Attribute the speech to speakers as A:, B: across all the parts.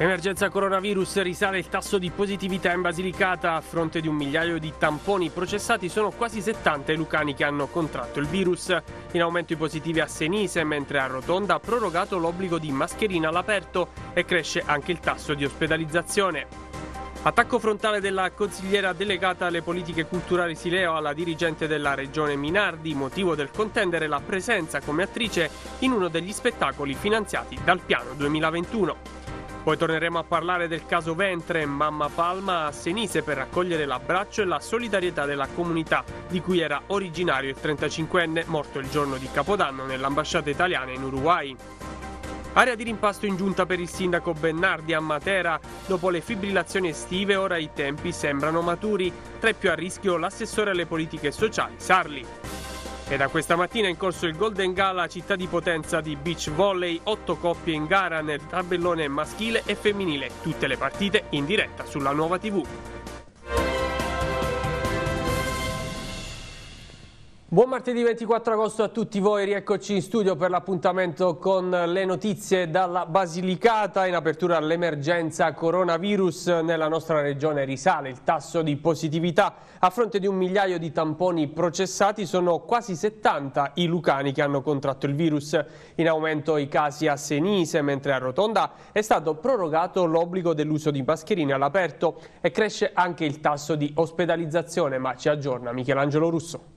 A: Emergenza coronavirus risale il tasso di positività in Basilicata. A fronte di un migliaio di tamponi processati sono quasi 70 i lucani che hanno contratto il virus. In aumento i positivi a Senise, mentre a Rotonda ha prorogato l'obbligo di mascherina all'aperto e cresce anche il tasso di ospedalizzazione. Attacco frontale della consigliera delegata alle politiche culturali Sileo alla dirigente della regione Minardi, motivo del contendere la presenza come attrice in uno degli spettacoli finanziati dal piano 2021. Poi torneremo a parlare del caso Ventre, Mamma Palma a Senise per raccogliere l'abbraccio e la solidarietà della comunità di cui era originario il 35enne morto il giorno di Capodanno nell'ambasciata italiana in Uruguay. Area di rimpasto in giunta per il sindaco Bennardi a Matera. Dopo le fibrillazioni estive ora i tempi sembrano maturi. Tra i più a rischio l'assessore alle politiche sociali Sarli. E da questa mattina è in corso il Golden Gala Città di Potenza di beach volley, 8 coppie in gara nel tabellone maschile e femminile, tutte le partite in diretta sulla nuova TV. Buon martedì 24 agosto a tutti voi, rieccoci in studio per l'appuntamento con le notizie dalla Basilicata. In apertura all'emergenza coronavirus nella nostra regione risale il tasso di positività. A fronte di un migliaio di tamponi processati sono quasi 70 i lucani che hanno contratto il virus. In aumento i casi a Senise, mentre a Rotonda è stato prorogato l'obbligo dell'uso di mascherine all'aperto e cresce anche il tasso di ospedalizzazione,
B: ma ci aggiorna Michelangelo Russo.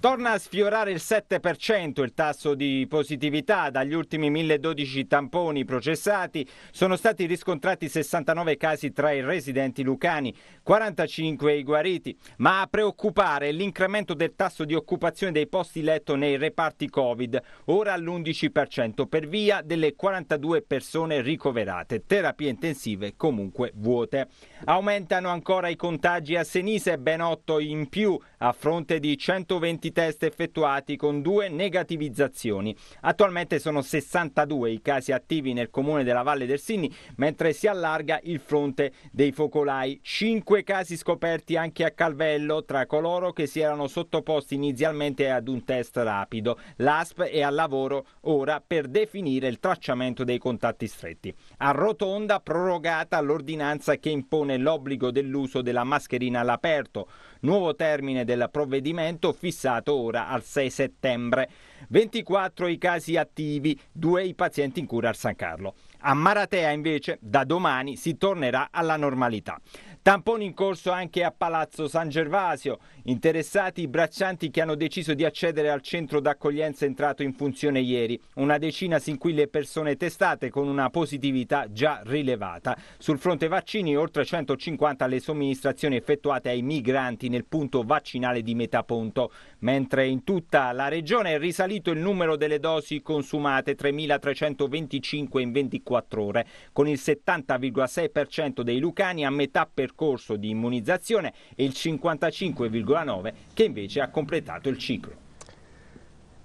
B: Torna a sfiorare il 7% il tasso di positività, dagli ultimi 1012 tamponi processati sono stati riscontrati 69 casi tra i residenti lucani, 45 i guariti, ma a preoccupare l'incremento del tasso di occupazione dei posti letto nei reparti Covid, ora all'11% per via delle 42 persone ricoverate, terapie intensive comunque vuote. Aumentano ancora i contagi a Senise, ben 8 in più a fronte di 120 tutti i test effettuati con due negativizzazioni. Attualmente sono 62 i casi attivi nel comune della Valle del Sinni, mentre si allarga il fronte dei focolai. 5 casi scoperti anche a Calvello tra coloro che si erano sottoposti inizialmente ad un test rapido. L'ASP è al lavoro ora per definire il tracciamento dei contatti stretti. A Rotonda prorogata l'ordinanza che impone l'obbligo dell'uso della mascherina all'aperto nuovo termine del provvedimento fissato ora al 6 settembre. 24 i casi attivi, 2 i pazienti in cura al San Carlo. A Maratea invece da domani si tornerà alla normalità. Tamponi in corso anche a Palazzo San Gervasio, interessati i braccianti che hanno deciso di accedere al centro d'accoglienza entrato in funzione ieri, una decina sin qui le persone testate con una positività già rilevata. Sul fronte vaccini oltre 150 le somministrazioni effettuate ai migranti nel punto vaccinale di Metaponto, mentre in tutta la regione è risalito il numero delle dosi consumate 3.325 in 24 ore, con il 70,6% dei lucani a metà per percorso di immunizzazione e il 55,9 che invece ha completato il ciclo.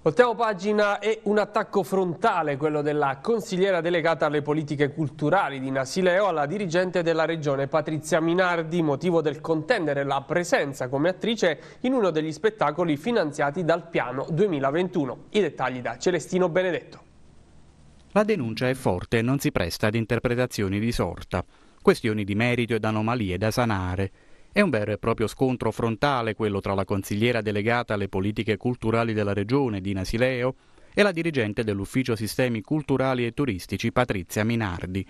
B: Voltiamo
A: pagina e un attacco frontale, quello della consigliera delegata alle politiche culturali di Nasileo alla dirigente della regione Patrizia Minardi, motivo del contendere la presenza come attrice in uno degli spettacoli finanziati dal piano 2021. I dettagli da
C: Celestino Benedetto. La denuncia è forte e non si presta ad interpretazioni di sorta questioni di merito ed anomalie da sanare. È un vero e proprio scontro frontale quello tra la consigliera delegata alle politiche culturali della regione, Dina Sileo, e la dirigente dell'Ufficio Sistemi Culturali e Turistici, Patrizia Minardi.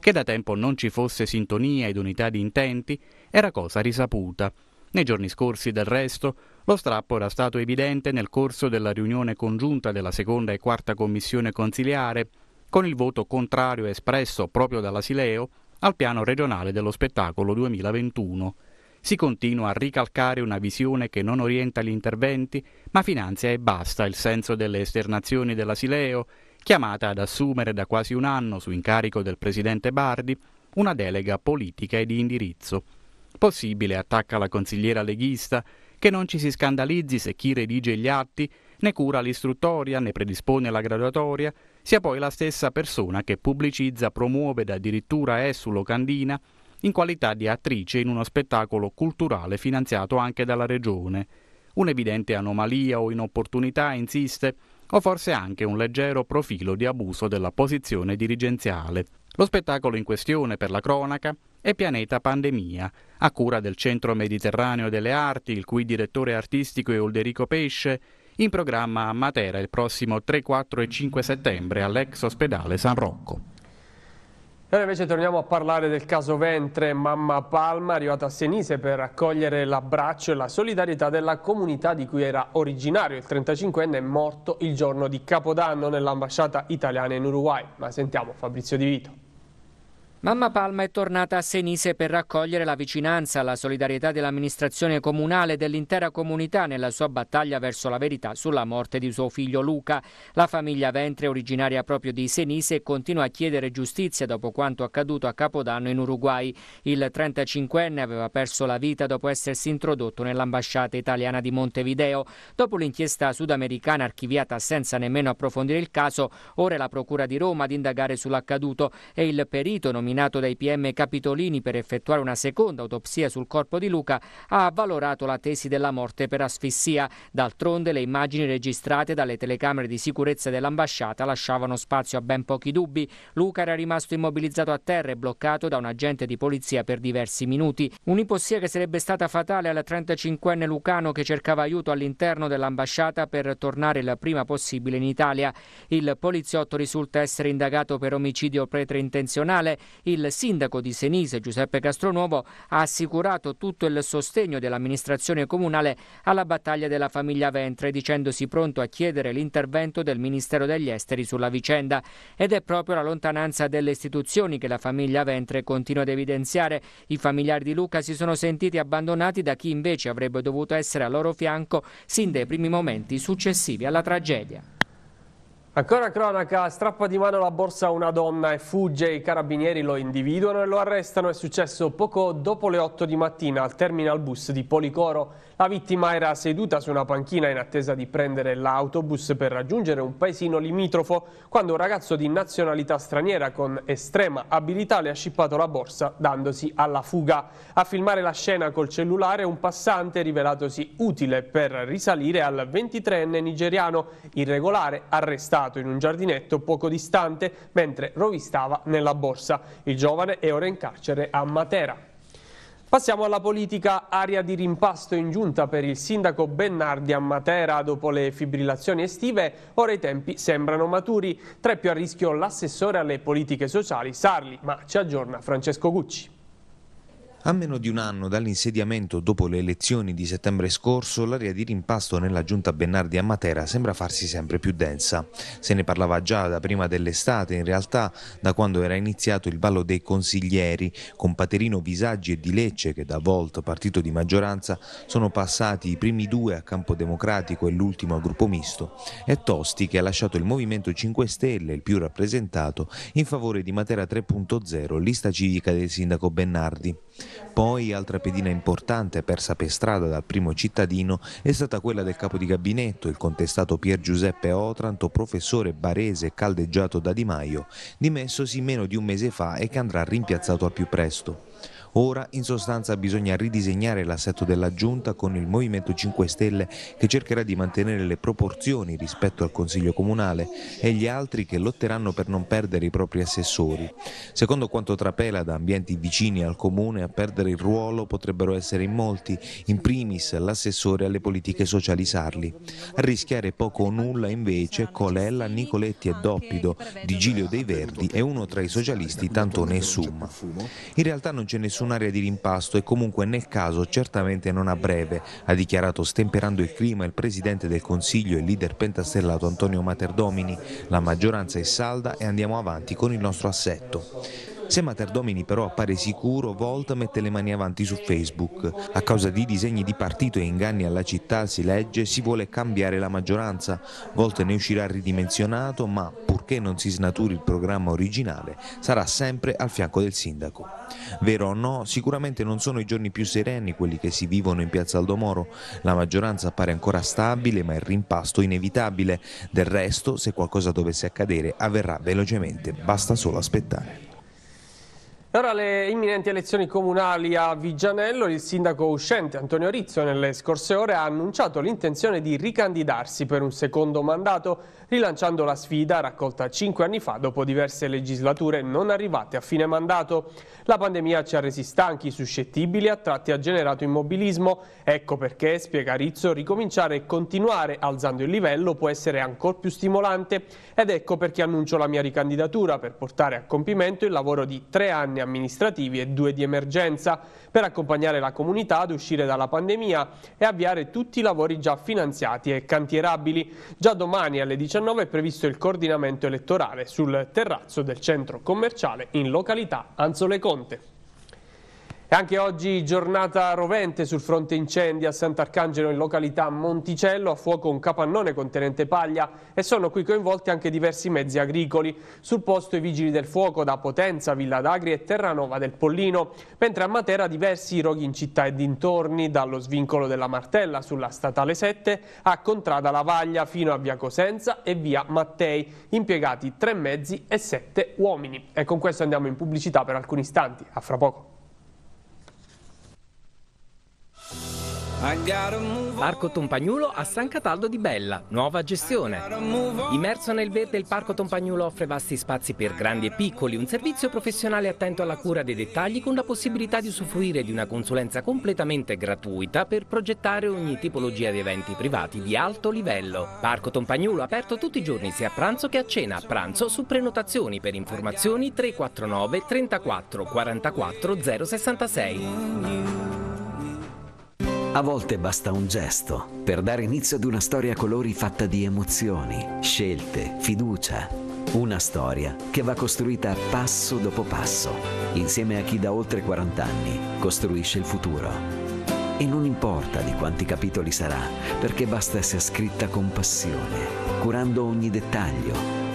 C: Che da tempo non ci fosse sintonia ed unità di intenti era cosa risaputa. Nei giorni scorsi, del resto, lo strappo era stato evidente nel corso della riunione congiunta della seconda e quarta commissione consiliare, con il voto contrario espresso proprio dalla Sileo al piano regionale dello spettacolo 2021. Si continua a ricalcare una visione che non orienta gli interventi, ma finanzia e basta il senso delle esternazioni della Sileo, chiamata ad assumere da quasi un anno su incarico del presidente Bardi una delega politica e di indirizzo. Possibile attacca la consigliera leghista che non ci si scandalizzi se chi redige gli atti, ne cura l'istruttoria, ne predispone la graduatoria, sia poi la stessa persona che pubblicizza, promuove ed addirittura è sull'Ocandina in qualità di attrice in uno spettacolo culturale finanziato anche dalla regione. Un'evidente anomalia o inopportunità insiste, o forse anche un leggero profilo di abuso della posizione dirigenziale. Lo spettacolo in questione, per la cronaca, è Pianeta Pandemia, a cura del Centro Mediterraneo delle Arti, il cui direttore artistico è Ulderico Pesce, in programma a Matera il prossimo 3, 4 e 5 settembre all'ex ospedale San Rocco.
A: Noi invece torniamo a parlare del caso Ventre, mamma Palma arrivata a Senise per raccogliere l'abbraccio e la solidarietà della comunità di cui era originario. Il 35enne è morto il giorno di Capodanno nell'ambasciata italiana in Uruguay. Ma sentiamo Fabrizio Di Vito.
D: Mamma Palma è tornata a Senise per raccogliere la vicinanza, la solidarietà dell'amministrazione comunale e dell'intera comunità nella sua battaglia verso la verità sulla morte di suo figlio Luca. La famiglia Ventre, originaria proprio di Senise, continua a chiedere giustizia dopo quanto accaduto a Capodanno in Uruguay. Il 35enne aveva perso la vita dopo essersi introdotto nell'ambasciata italiana di Montevideo. Dopo l'inchiesta sudamericana archiviata senza nemmeno approfondire il caso, ora è la Procura di Roma ad indagare sull'accaduto e il perito nominato nominato dai PM Capitolini per effettuare una seconda autopsia sul corpo di Luca, ha avvalorato la tesi della morte per asfissia. D'altronde le immagini registrate dalle telecamere di sicurezza dell'ambasciata lasciavano spazio a ben pochi dubbi. Luca era rimasto immobilizzato a terra e bloccato da un agente di polizia per diversi minuti. Un'ipossia che sarebbe stata fatale al 35enne lucano che cercava aiuto all'interno dell'ambasciata per tornare il prima possibile in Italia. Il poliziotto risulta essere indagato per omicidio preterintenzionale. Il sindaco di Senise, Giuseppe Castronuovo, ha assicurato tutto il sostegno dell'amministrazione comunale alla battaglia della famiglia Ventre, dicendosi pronto a chiedere l'intervento del Ministero degli Esteri sulla vicenda. Ed è proprio la lontananza delle istituzioni che la famiglia Ventre continua ad evidenziare. I familiari di Luca si sono sentiti abbandonati da chi invece avrebbe dovuto essere al loro fianco sin dai primi momenti successivi alla tragedia.
A: Ancora cronaca, strappa di mano la borsa a una donna e fugge, i carabinieri lo individuano e lo arrestano, è successo poco dopo le 8 di mattina al terminal bus di Policoro. La vittima era seduta su una panchina in attesa di prendere l'autobus per raggiungere un paesino limitrofo quando un ragazzo di nazionalità straniera con estrema abilità le ha scippato la borsa dandosi alla fuga. A filmare la scena col cellulare un passante rivelatosi utile per risalire al 23enne nigeriano irregolare arrestato scattato in un giardinetto poco distante mentre rovistava nella borsa. Il giovane è ora in carcere a Matera. Passiamo alla politica aria di rimpasto in giunta per il sindaco Bennardi a Matera. Dopo le fibrillazioni estive, ora i tempi sembrano maturi. Tra i più a rischio l'assessore alle politiche sociali Sarli, ma ci aggiorna Francesco Gucci.
E: A meno di un anno dall'insediamento dopo le elezioni di settembre scorso, l'area di rimpasto nella giunta Bennardi a Matera sembra farsi sempre più densa. Se ne parlava già da prima dell'estate, in realtà da quando era iniziato il ballo dei consiglieri, con Paterino Visaggi e Di Lecce che da Volt, partito di maggioranza, sono passati i primi due a Campo Democratico e l'ultimo a Gruppo Misto, e Tosti che ha lasciato il Movimento 5 Stelle, il più rappresentato, in favore di Matera 3.0, lista civica del sindaco Bennardi. Poi altra pedina importante persa per strada dal primo cittadino è stata quella del capo di gabinetto, il contestato Pier Giuseppe Otranto, professore barese caldeggiato da Di Maio, dimessosi meno di un mese fa e che andrà rimpiazzato al più presto. Ora in sostanza bisogna ridisegnare l'assetto della giunta con il Movimento 5 Stelle che cercherà di mantenere le proporzioni rispetto al Consiglio Comunale e gli altri che lotteranno per non perdere i propri assessori. Secondo quanto trapela da ambienti vicini al Comune a perdere il ruolo potrebbero essere in molti, in primis l'assessore alle politiche sociali Sarli. A rischiare poco o nulla invece Colella, Nicoletti e Doppido, Digilio dei Verdi e uno tra i socialisti Tantone e Summa. In realtà non c'è nessun un'area di rimpasto e comunque nel caso certamente non a breve, ha dichiarato stemperando il clima il Presidente del Consiglio e leader pentastellato Antonio Materdomini. La maggioranza è salda e andiamo avanti con il nostro assetto. Se Materdomini però appare sicuro, Volta mette le mani avanti su Facebook. A causa di disegni di partito e inganni alla città, si legge, si vuole cambiare la maggioranza. Volta ne uscirà ridimensionato, ma purché non si snaturi il programma originale, sarà sempre al fianco del sindaco. Vero o no, sicuramente non sono i giorni più sereni quelli che si vivono in piazza Aldomoro. La maggioranza appare ancora stabile, ma il rimpasto inevitabile. Del resto, se qualcosa dovesse accadere, avverrà velocemente, basta solo aspettare.
A: Ora le imminenti elezioni comunali a Vigianello, il sindaco uscente Antonio Rizzo nelle scorse ore ha annunciato l'intenzione di ricandidarsi per un secondo mandato, rilanciando la sfida raccolta cinque anni fa dopo diverse legislature non arrivate a fine mandato. La pandemia ci ha resi stanchi, suscettibili, a tratti ha generato immobilismo. Ecco perché, spiega Rizzo, ricominciare e continuare alzando il livello può essere ancora più stimolante ed ecco perché annuncio la mia ricandidatura per portare a compimento il lavoro di tre anni amministrativi e due di emergenza per accompagnare la comunità ad uscire dalla pandemia e avviare tutti i lavori già finanziati e cantierabili. Già domani alle 19 è previsto il coordinamento elettorale sul terrazzo del centro commerciale in località Anzole Conte. Anche oggi giornata rovente sul fronte incendi a Sant'Arcangelo in località Monticello, a fuoco un capannone contenente paglia e sono qui coinvolti anche diversi mezzi agricoli. Sul posto i vigili del fuoco da Potenza, Villa d'Agri e Terranova del Pollino, mentre a Matera diversi roghi in città e dintorni, dallo svincolo della Martella sulla Statale 7 a Contrada Lavaglia fino a Via Cosenza e Via Mattei, impiegati tre mezzi e sette uomini. E con questo andiamo in pubblicità
F: per alcuni istanti, a fra poco. Parco Tompagnulo a San Cataldo di Bella, nuova gestione. Immerso nel verde, il Parco Tompagnulo offre vasti spazi per grandi e piccoli, un servizio professionale attento alla cura dei dettagli con la possibilità di usufruire di una consulenza completamente gratuita per progettare ogni tipologia di eventi privati di alto livello. Parco Tompagnulo aperto tutti i giorni sia a pranzo che a cena. A pranzo su prenotazioni per informazioni 349 34 44 066. A volte basta un gesto per dare inizio ad una storia a colori fatta di emozioni, scelte, fiducia. Una storia che va costruita passo dopo passo, insieme a chi da oltre 40 anni costruisce il futuro. E non importa di quanti capitoli sarà, perché basta essere scritta con passione, curando ogni dettaglio,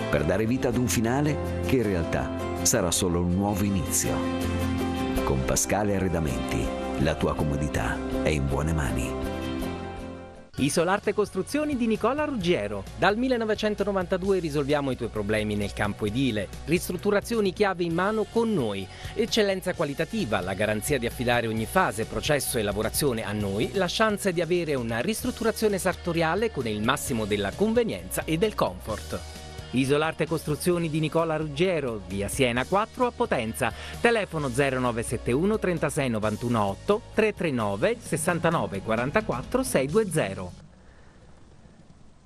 F: per dare vita ad un finale che in realtà sarà solo un nuovo inizio. Con Pascale Arredamenti la tua comodità è in buone mani. Isolarte Costruzioni di Nicola Ruggiero. Dal 1992 risolviamo i tuoi problemi nel campo edile. Ristrutturazioni chiave in mano con noi. Eccellenza qualitativa, la garanzia di affidare ogni fase, processo e lavorazione a noi, la chance di avere una ristrutturazione sartoriale con il massimo della convenienza e del comfort. Isolarte Costruzioni di Nicola Ruggero, via Siena 4 a Potenza, telefono 0971 36 91 8 339 69 44 620.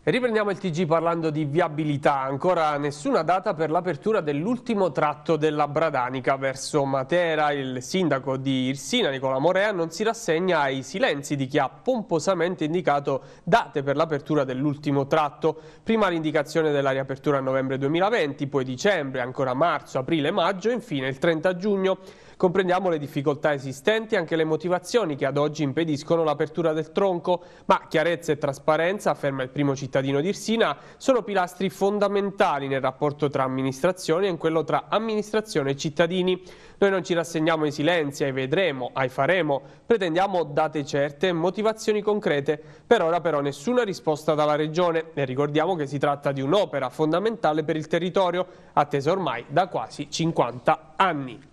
F: Riprendiamo il TG parlando di
A: viabilità, ancora nessuna data per l'apertura dell'ultimo tratto della Bradanica verso Matera. Il sindaco di Irsina, Nicola Morea, non si rassegna ai silenzi di chi ha pomposamente indicato date per l'apertura dell'ultimo tratto. Prima l'indicazione della riapertura a novembre 2020, poi dicembre, ancora marzo, aprile, maggio e infine il 30 giugno. Comprendiamo le difficoltà esistenti e anche le motivazioni che ad oggi impediscono l'apertura del tronco, ma chiarezza e trasparenza, afferma il primo cittadino di Irsina, sono pilastri fondamentali nel rapporto tra amministrazione e in quello tra amministrazione e cittadini. Noi non ci rassegniamo ai silenzi, ai vedremo, ai faremo, pretendiamo date certe e motivazioni concrete. Per ora però nessuna risposta dalla Regione e ricordiamo che si tratta di un'opera fondamentale per il territorio, attesa ormai da quasi 50 anni.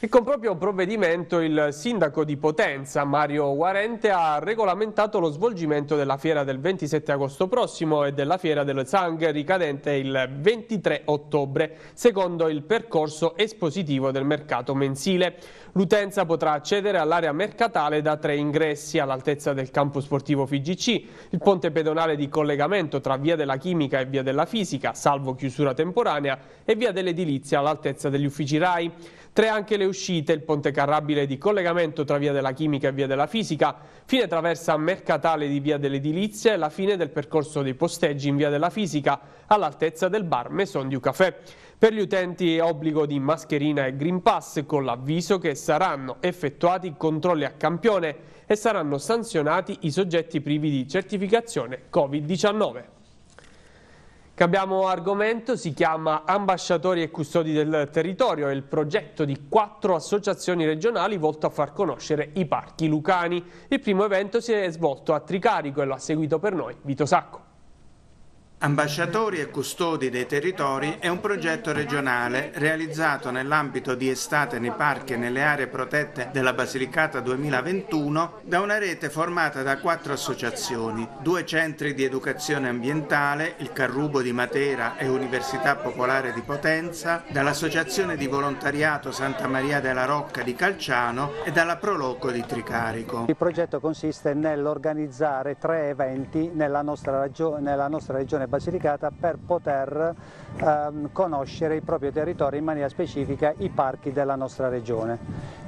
A: E con proprio provvedimento il sindaco di Potenza, Mario Guarente, ha regolamentato lo svolgimento della fiera del 27 agosto prossimo e della fiera del Zang ricadente il 23 ottobre, secondo il percorso espositivo del mercato mensile. L'utenza potrà accedere all'area mercatale da tre ingressi all'altezza del campo sportivo FIGC, il ponte pedonale di collegamento tra Via della Chimica e Via della Fisica, salvo chiusura temporanea, e Via dell'Edilizia all'altezza degli uffici RAI. Tre anche le uscite, il ponte carrabile di collegamento tra Via della Chimica e Via della Fisica, fine traversa mercatale di Via dell'Edilizia e la fine del percorso dei posteggi in Via della Fisica, all'altezza del bar Maison du Café. Per gli utenti è obbligo di mascherina e Green Pass con l'avviso che saranno effettuati controlli a campione e saranno sanzionati i soggetti privi di certificazione Covid-19. Cambiamo argomento, si chiama Ambasciatori e Custodi del Territorio, è il progetto di quattro associazioni regionali volto a far conoscere i parchi lucani. Il
G: primo evento si è svolto a Tricarico e lo ha seguito per noi Vito Sacco. Ambasciatori e custodi dei territori è un progetto regionale realizzato nell'ambito di Estate nei parchi e nelle aree protette della Basilicata 2021 da una rete formata da quattro associazioni, due centri di educazione ambientale, il Carrubo di Matera e Università Popolare di Potenza, dall'Associazione di Volontariato Santa Maria della Rocca di Calciano e dalla Proloco di Tricarico.
B: Il progetto consiste nell'organizzare tre eventi nella nostra, nella nostra regione Basilicata per poter ehm, conoscere il proprio territorio in maniera specifica i parchi della nostra regione.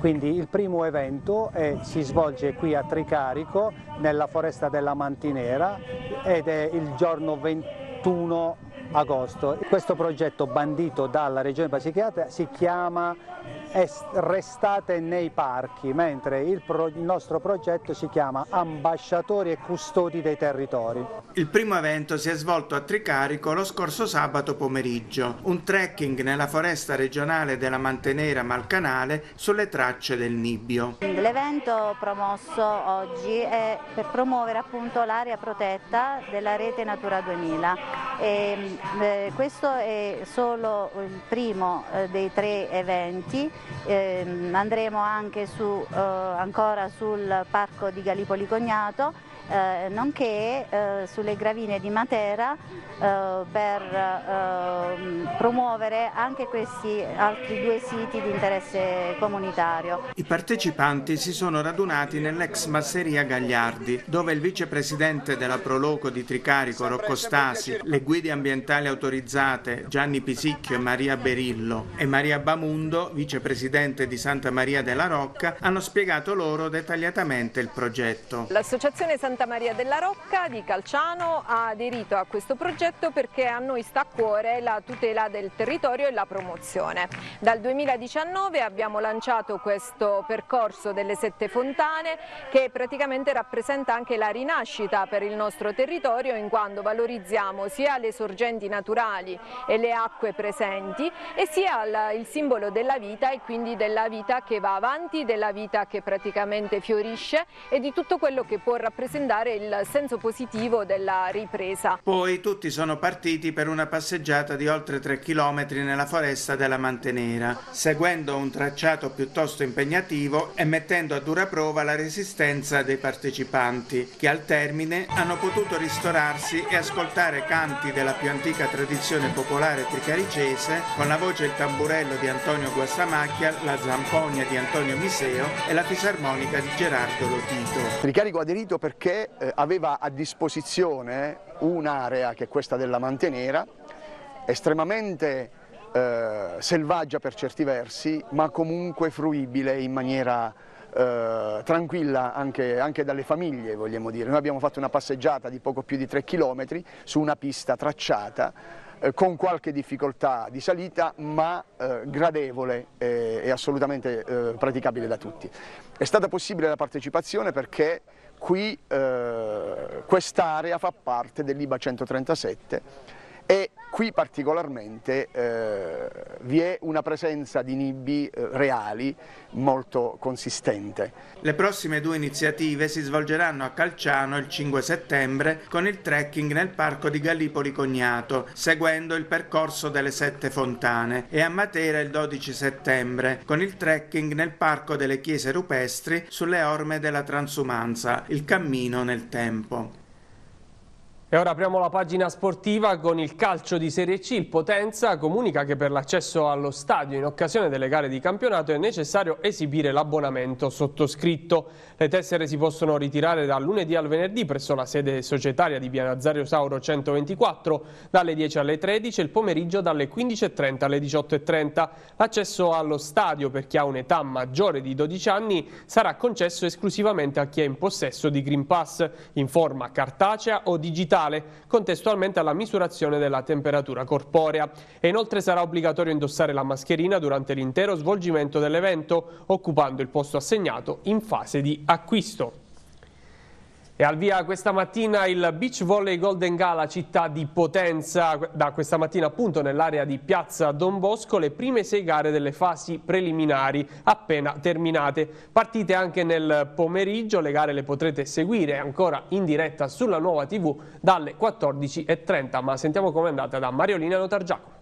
B: Quindi il primo evento è, si svolge qui a Tricarico nella foresta della Mantinera ed è il giorno 21 agosto. Questo progetto bandito dalla Regione Basilicata si chiama restate nei parchi, mentre il, pro, il nostro progetto si chiama Ambasciatori e Custodi dei Territori.
G: Il primo evento si è svolto a Tricarico lo scorso sabato pomeriggio, un trekking nella foresta regionale della Mantenera Malcanale sulle tracce del Nibbio.
H: L'evento promosso oggi è per promuovere appunto l'area protetta della rete Natura 2000. E, eh, questo è solo il primo eh, dei tre eventi Ehm, andremo anche su, eh, ancora sul parco di Gallipoli Cognato eh, nonché eh, sulle gravine di Matera eh, per eh, promuovere anche questi altri due siti di interesse comunitario.
G: I partecipanti si sono radunati nell'ex masseria Gagliardi, dove il vicepresidente della Proloco di Tricarico, Rocco Stasi, le guide ambientali autorizzate Gianni Pisicchio e Maria Berillo e Maria Bamundo, vicepresidente di Santa Maria della Rocca, hanno spiegato loro dettagliatamente il progetto.
H: L'associazione Santa Santa Maria della Rocca di Calciano ha aderito a questo progetto perché a noi sta a cuore la tutela del territorio e la promozione. Dal 2019 abbiamo lanciato questo percorso delle sette fontane che praticamente rappresenta anche la rinascita per il nostro territorio in quanto valorizziamo sia le sorgenti naturali e le acque presenti e sia il simbolo della vita e quindi della vita che va avanti, della vita che praticamente fiorisce e di tutto quello che può rappresentare accendare il senso positivo della ripresa.
G: Poi tutti sono partiti per una passeggiata di oltre 3 km nella foresta della Mantenera, seguendo un tracciato piuttosto impegnativo e mettendo a dura prova la resistenza dei partecipanti, che al termine hanno potuto ristorarsi e ascoltare canti della più antica tradizione popolare tricaricese con la voce e il tamburello di Antonio Guastamacchia, la zamponia di Antonio Miseo e la fisarmonica di Gerardo Lotito.
A: Ricarico ha aderito perché che eh, aveva a disposizione un'area, che è questa della Mantenera, estremamente eh, selvaggia per certi versi, ma comunque fruibile in maniera eh, tranquilla anche, anche, dalle famiglie, vogliamo dire. Noi abbiamo fatto una passeggiata di poco più di 3 km su una pista tracciata eh, con qualche difficoltà di salita ma eh, gradevole e, e assolutamente eh, praticabile da tutti. È stata possibile la partecipazione perché qui eh, quest'area fa parte dell'IBA 137 e Qui particolarmente eh, vi è una presenza di nibbi eh, reali molto consistente.
G: Le prossime due iniziative si svolgeranno a Calciano il 5 settembre con il trekking nel parco di Gallipoli Cognato, seguendo il percorso delle Sette Fontane, e a Matera il 12 settembre con il trekking nel parco delle chiese rupestri sulle orme della transumanza, il cammino nel tempo. E ora apriamo la pagina sportiva con
A: il calcio di Serie C. Il Potenza comunica che per l'accesso allo stadio in occasione delle gare di campionato è necessario esibire l'abbonamento sottoscritto. Le tessere si possono ritirare dal lunedì al venerdì presso la sede societaria di Via Nazario Sauro 124 dalle 10 alle 13 e il pomeriggio dalle 15.30 alle 18.30. L'accesso allo stadio per chi ha un'età maggiore di 12 anni sarà concesso esclusivamente a chi è in possesso di Green Pass in forma cartacea o digitale ambientale, contestualmente alla misurazione della temperatura corporea. E inoltre sarà obbligatorio indossare la mascherina durante l'intero svolgimento dell'evento, occupando il posto assegnato in fase di acquisto. E al via questa mattina il Beach Volley Golden Gala città di Potenza, da questa mattina appunto nell'area di Piazza Don Bosco le prime sei gare delle fasi preliminari appena terminate. Partite anche nel pomeriggio, le gare le potrete seguire ancora in diretta sulla nuova tv dalle 14.30, ma sentiamo com'è andata da Mariolina Notargiacomo.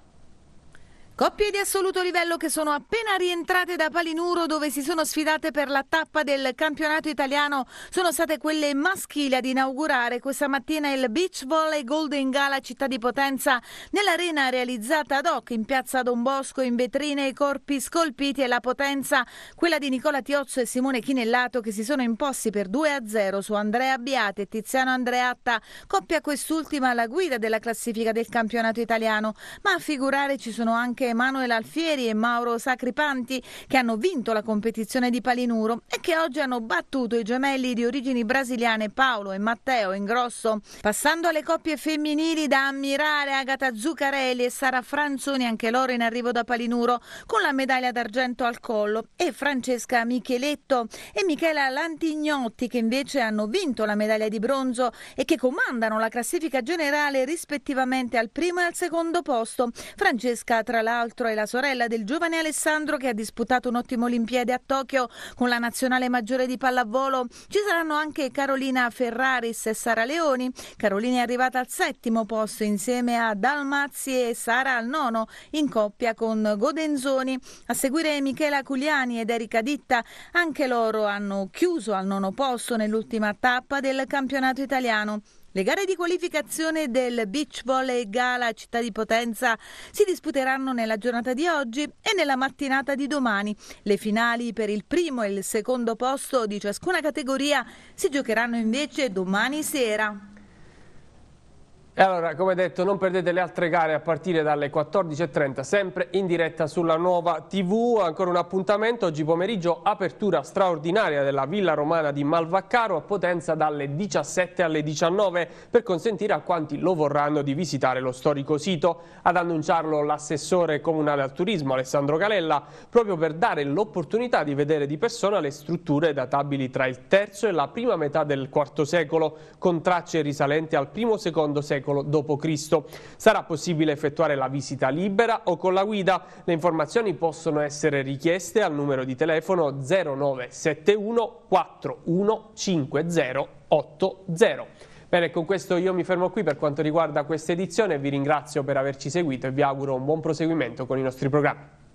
H: Coppie di assoluto livello che sono appena rientrate da Palinuro dove si sono sfidate per la tappa del campionato italiano sono state quelle maschili ad inaugurare questa mattina il Beach Volley Golden Gala Città di Potenza nell'arena realizzata ad hoc in piazza Don Bosco in vetrine i corpi scolpiti e la potenza quella di Nicola Tiozzo e Simone Chinellato che si sono imposti per 2 a 0 su Andrea Biate e Tiziano Andreatta coppia quest'ultima alla guida della classifica del campionato italiano ma a figurare ci sono anche Emanuele Alfieri e Mauro Sacripanti che hanno vinto la competizione di palinuro e che oggi hanno battuto i gemelli di origini brasiliane Paolo e Matteo Ingrosso. Passando alle coppie femminili da ammirare Agata Zuccarelli e Sara Franzoni, anche loro in arrivo da palinuro con la medaglia d'argento al collo e Francesca Micheletto e Michela Lantignotti che invece hanno vinto la medaglia di bronzo e che comandano la classifica generale rispettivamente al primo e al secondo posto. Francesca tra l'altro l'altro è la sorella del giovane Alessandro che ha disputato un ottimo Olimpiade a Tokyo con la nazionale maggiore di pallavolo. Ci saranno anche Carolina Ferraris e Sara Leoni. Carolina è arrivata al settimo posto insieme a Dalmazzi e Sara al nono in coppia con Godenzoni. A seguire Michela Cugliani ed Erika Ditta, anche loro hanno chiuso al nono posto nell'ultima tappa del campionato italiano. Le gare di qualificazione del Beach Volley Gala Città di Potenza si disputeranno nella giornata di oggi e nella mattinata di domani. Le finali per il primo e il secondo posto di ciascuna categoria si giocheranno invece domani sera.
A: E allora, come detto, non perdete le altre gare a partire dalle 14.30, sempre in diretta sulla nuova TV. Ancora un appuntamento, oggi pomeriggio, apertura straordinaria della Villa Romana di Malvaccaro a Potenza dalle 17 alle 19 per consentire a quanti lo vorranno di visitare lo storico sito. Ad annunciarlo l'assessore comunale al turismo Alessandro Galella, proprio per dare l'opportunità di vedere di persona le strutture databili tra il terzo e la prima metà del IV secolo, con tracce risalenti al primo secondo secolo secolo d.C. Sarà possibile effettuare la visita libera o con la guida. Le informazioni possono essere richieste al numero di telefono 0971 415080. Bene, con questo io mi fermo qui per quanto riguarda questa edizione, vi ringrazio per averci seguito e vi auguro un buon proseguimento con i nostri programmi.